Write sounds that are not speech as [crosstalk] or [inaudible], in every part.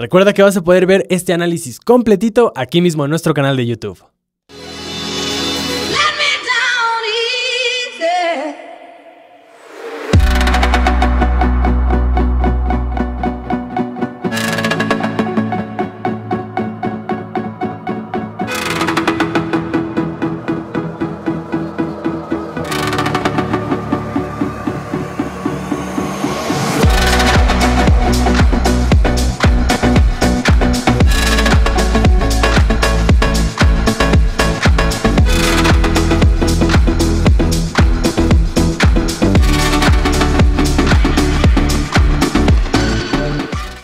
Recuerda que vas a poder ver este análisis completito aquí mismo en nuestro canal de YouTube.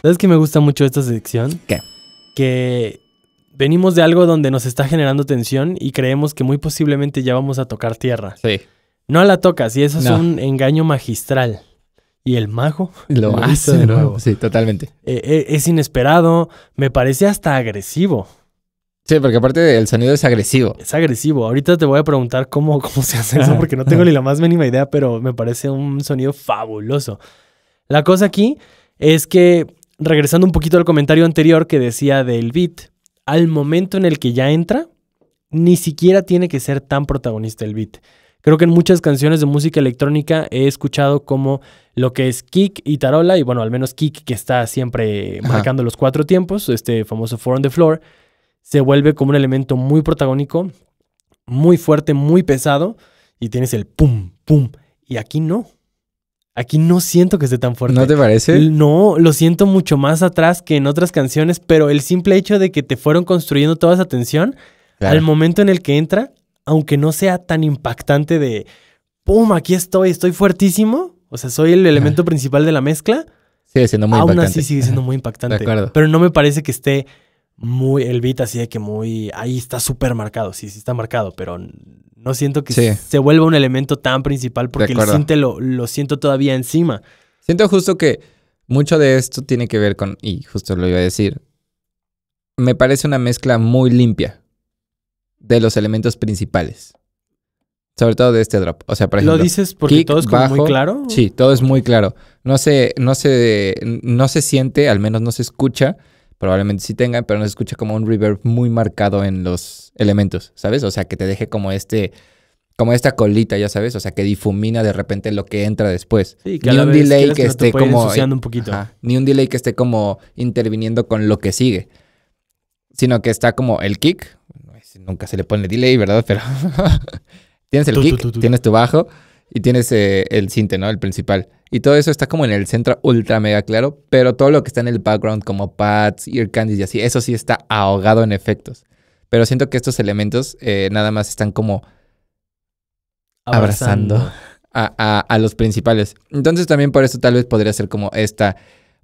¿Sabes que me gusta mucho esta sección? ¿Qué? Que venimos de algo donde nos está generando tensión y creemos que muy posiblemente ya vamos a tocar tierra. Sí. No la tocas y eso es un engaño magistral. Y el mago lo, [laughs] hace de Sí, totalmente. Eh, eh, es inesperado, me parece hasta agresivo. Sí, porque aparte el sonido es agresivo. Es agresivo. Ahorita te voy a preguntar cómo, cómo se hace eso, ah. porque no tengo [laughs] ni la más mínima idea, pero me parece un sonido fabuloso. La cosa aquí es que regresando un poquito al comentario anterior que decía del beat, al momento en el que ya entra, ni siquiera tiene que ser tan protagonista el beat. Creo que en muchas canciones de música electrónica he escuchado como lo que es kick y tarola, y bueno, al menos kick que está siempre marcando los cuatro tiempos, este famoso four on the floor, se vuelve como un elemento muy protagónico, muy fuerte, muy pesado, y tienes el pum, pum. Y aquí no. Aquí no siento que esté tan fuerte. ¿No te parece? No, lo siento mucho más atrás que en otras canciones, pero el simple hecho de que te fueron construyendo toda esa tensión, al momento en el que entra, aunque no sea tan impactante de, ¡pum! Aquí estoy, estoy fuertísimo. O sea, soy el elemento principal de la mezcla. Sigue siendo muy impactante. Aún así sigue siendo muy impactante. Pero no me parece que esté muy, el beat así de que muy, ahí está súper marcado. Sí, sí está marcado, pero no siento que se vuelva un elemento tan principal porque lo, siento todavía encima. Siento justo que mucho de esto tiene que ver con, y justo lo iba a decir, me parece una mezcla muy limpia de los elementos principales. Sobre todo de este drop. O sea, por ejemplo. ¿Lo dices porque todo es como muy claro? Sí, todo es muy claro. No se, no se, no se siente, al menos no se escucha probablemente sí tengan, pero no se escucha como un reverb muy marcado en los elementos, ¿sabes? O sea, que te deje como este, como esta colita, ya sabes, o sea, que difumina de repente lo que entra después. ni un delay que, esté como un ni un delay que esté como interviniendo con lo que sigue, sino que está como el kick, nunca se le pone delay, ¿verdad? [laughs] Pero tienes el kick, tienes tu bajo y tienes eh, el cinte, ¿no? El principal. Y todo eso está como en el centro ultra mega claro, pero todo lo que está en el background como pads, ear candies y así, eso sí está ahogado en efectos. Pero siento que estos elementos eh, nada más están como abrazando, a, los principales. Entonces también por eso tal vez podría ser como esta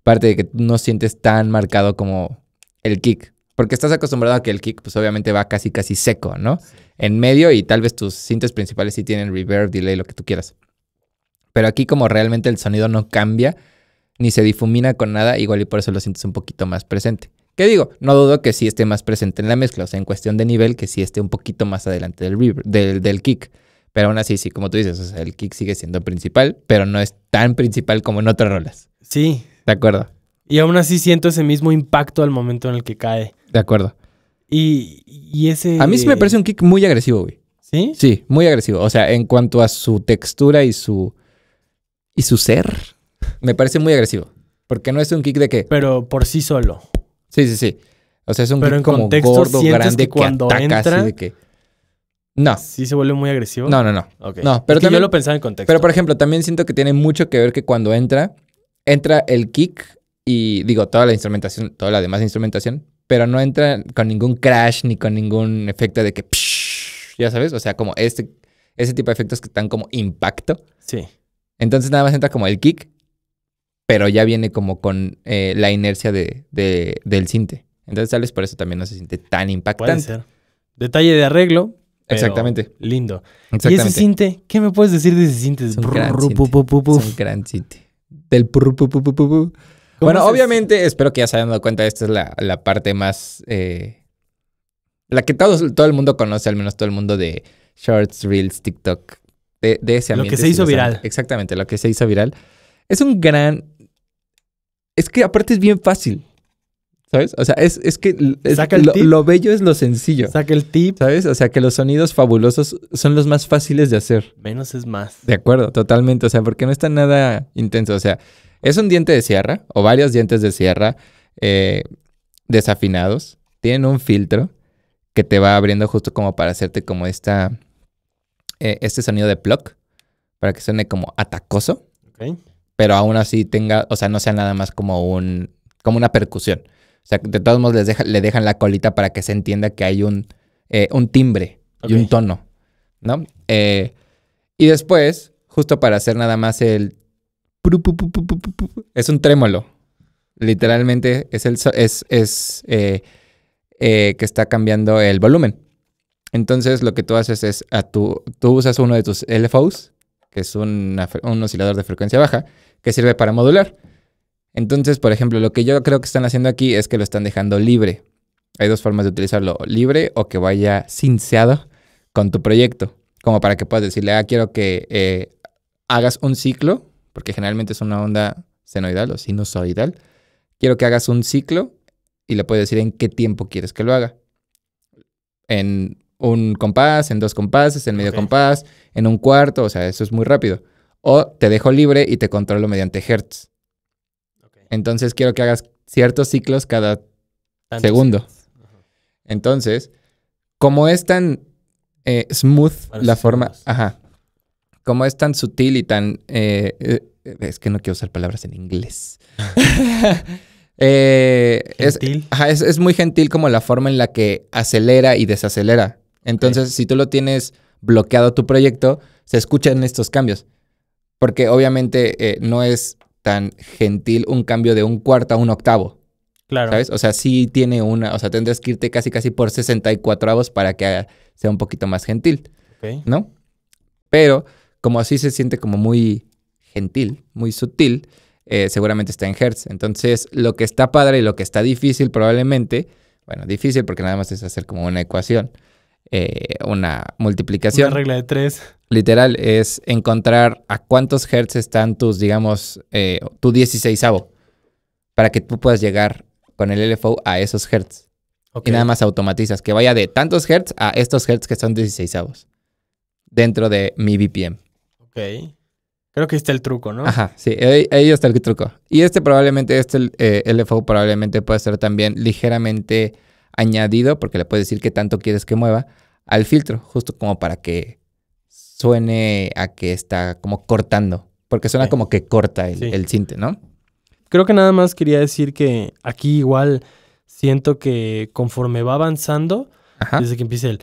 parte de que no sientes tan marcado como el kick. Porque estás acostumbrado a que el kick, pues obviamente va casi, casi seco, ¿no? En medio y tal vez tus cintas principales sí tienen reverb, delay, lo que tú quieras. Pero aquí como realmente el sonido no cambia ni se difumina con nada, igual y por eso lo sientes un poquito más presente. ¿Qué digo? No dudo que sí esté más presente en la mezcla, o sea, en cuestión de nivel, que sí esté un poquito más adelante del, del, kick. Pero aún así, sí, como tú dices, el kick sigue siendo principal, pero no es tan principal como en otras rolas. Sí. De acuerdo. Y aún así siento ese mismo impacto al momento en el que cae. De acuerdo. Y, y ese... A mí sí me parece un kick muy agresivo, güey. ¿Sí? Sí, muy agresivo. O sea, en cuanto a su textura y su y su ser. Me parece muy agresivo. Porque no es un kick de que. Pero por sí solo. Sí, sí, sí. O sea, es un kick como gordo, grande cuando de que. No. ¿Sí se vuelve muy agresivo? No, no, no. No, pero también, yo lo pensaba en contexto. Pero por ejemplo, también siento que tiene mucho que ver que cuando entra, entra el kick y digo, toda la instrumentación, toda la demás instrumentación, pero no entra con ningún crash ni con ningún efecto de que. ya sabes, o sea, como este, ese tipo de efectos que están como impacto. Sí. Entonces nada más entra como el kick, pero ya viene como con eh, la inercia de, del cinte. Entonces tal vez por eso también no se siente tan impactante. Detalle de arreglo. Exactamente. Lindo. ¿Y ese cinte? ¿Qué me puedes decir de ese cinte? Es un gran cinte. Del Bueno, obviamente, espero que ya se hayan dado cuenta, esta es la, parte más... Eh, la que todo, todo el mundo conoce, al menos todo el mundo de Shorts, Reels, TikTok, de, ese ambiente. Lo que se hizo viral. Exactamente, lo que se hizo viral. Es un gran... Es que aparte es bien fácil. ¿Sabes? O sea, es, que lo, bello es lo sencillo. Saca el tip. ¿Sabes? O sea, que los sonidos fabulosos son los más fáciles de hacer. Menos es más. De acuerdo, totalmente. O sea, porque no está nada intenso. O sea, es un diente de sierra o varios dientes de sierra eh, desafinados. Tienen un filtro que te va abriendo justo como para hacerte como esta eh, este sonido de pluck, para que suene como atacoso. Pero aún así tenga, o sea, no sea nada más como un, como una percusión. O sea, de todos modos les le dejan la colita para que se entienda que hay un, eh, un timbre y un tono, ¿no? Eh, y después, justo para hacer nada más el... Es un trémolo. Literalmente es el... Es, que está cambiando el volumen. Entonces lo que tú haces es, a tu, tú usas uno de tus LFOs, que es un oscilador de frecuencia baja, que sirve para modular. Entonces, por ejemplo, lo que yo creo que están haciendo aquí es que lo están dejando libre. Hay dos formas de utilizarlo, libre o que vaya cinceado con tu proyecto, como para que puedas decirle, ah, quiero que eh, hagas un ciclo, porque generalmente es una onda senoidal o sinusoidal. Quiero que hagas un ciclo y le puedes decir en qué tiempo quieres que lo haga. En un compás, en dos compases, en medio compás, en un cuarto, o sea, eso es muy rápido. O te dejo libre y te controlo mediante hertz. Entonces quiero que hagas ciertos ciclos cada segundo. Entonces, como es tan eh, smooth la forma, ajá, como es tan sutil y tan, eh, eh, es que no quiero usar palabras en inglés. [laughs] ajá, es, muy gentil como la forma en la que acelera y desacelera. Entonces, si tú lo tienes bloqueado tu proyecto, se escuchan estos cambios. Porque obviamente eh, no es tan gentil un cambio de un cuarto a un octavo. Claro. ¿Sabes? O sea, sí tiene una, o sea, tendrás que irte casi casi por 64 avos para que sea un poquito más gentil. ¿No? Pero como así se siente como muy gentil, muy sutil, eh, seguramente está en Hertz. Entonces, lo que está padre y lo que está difícil probablemente, bueno, difícil porque nada más es hacer como una ecuación. Eh, una multiplicación. Una regla de tres. Literal, es encontrar a cuántos hertz están tus, digamos, eh, tu 16 para que tú puedas llegar con el LFO a esos hertz. Y nada más automatizas, que vaya de tantos hertz a estos hertz que son 16 avos dentro de mi BPM. Ok. Creo que ahí está el truco, ¿no? Ajá, sí, ahí, está el truco. Y este probablemente, este eh, LFO probablemente puede ser también ligeramente añadido, porque le puedes decir qué tanto quieres que mueva, al filtro, justo como para que suene a que está como cortando, porque suena como que corta el, cinte, ¿no? Creo que nada más quería decir que aquí igual siento que conforme va avanzando, desde que empieza el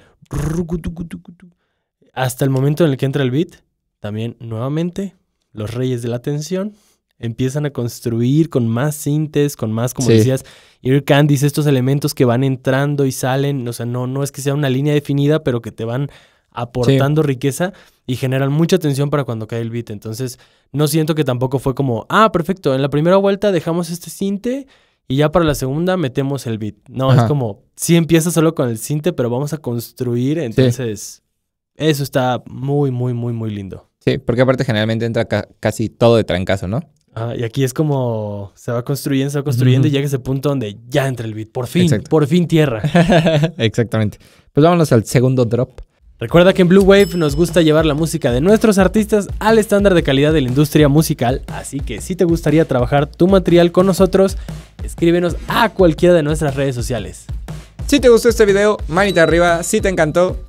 hasta el momento en el que entra el beat, también nuevamente los reyes de la tensión empiezan a construir con más sintes, con más, como decías, Ear Candies, estos elementos que van entrando y salen, o sea, no, no es que sea una línea definida, pero que te van aportando riqueza y generan mucha tensión para cuando cae el beat. Entonces, no siento que tampoco fue como, ah, perfecto, en la primera vuelta dejamos este sinte y ya para la segunda metemos el beat. No, es como, si empieza solo con el sinte, pero vamos a construir, entonces... Eso está muy, muy, muy, muy lindo. Sí, porque aparte generalmente entra casi todo de trancazo, ¿no? y aquí es como se va construyendo, se va construyendo y llega ese punto donde ya entra el beat. Por fin, por fin tierra. [laughs] Exactamente. Pues vámonos al segundo drop. Recuerda que en Blue Wave nos gusta llevar la música de nuestros artistas al estándar de calidad de la industria musical, así que si te gustaría trabajar tu material con nosotros, escríbenos a cualquiera de nuestras redes sociales. Si te gustó este video, manita arriba, si te encantó,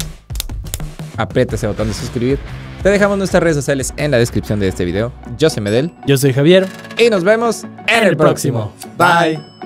aprieta ese botón de suscribir te dejamos nuestras redes sociales en la descripción de este video. Yo soy Medel. Yo soy Javier. Y nos vemos en, el próximo. Bye.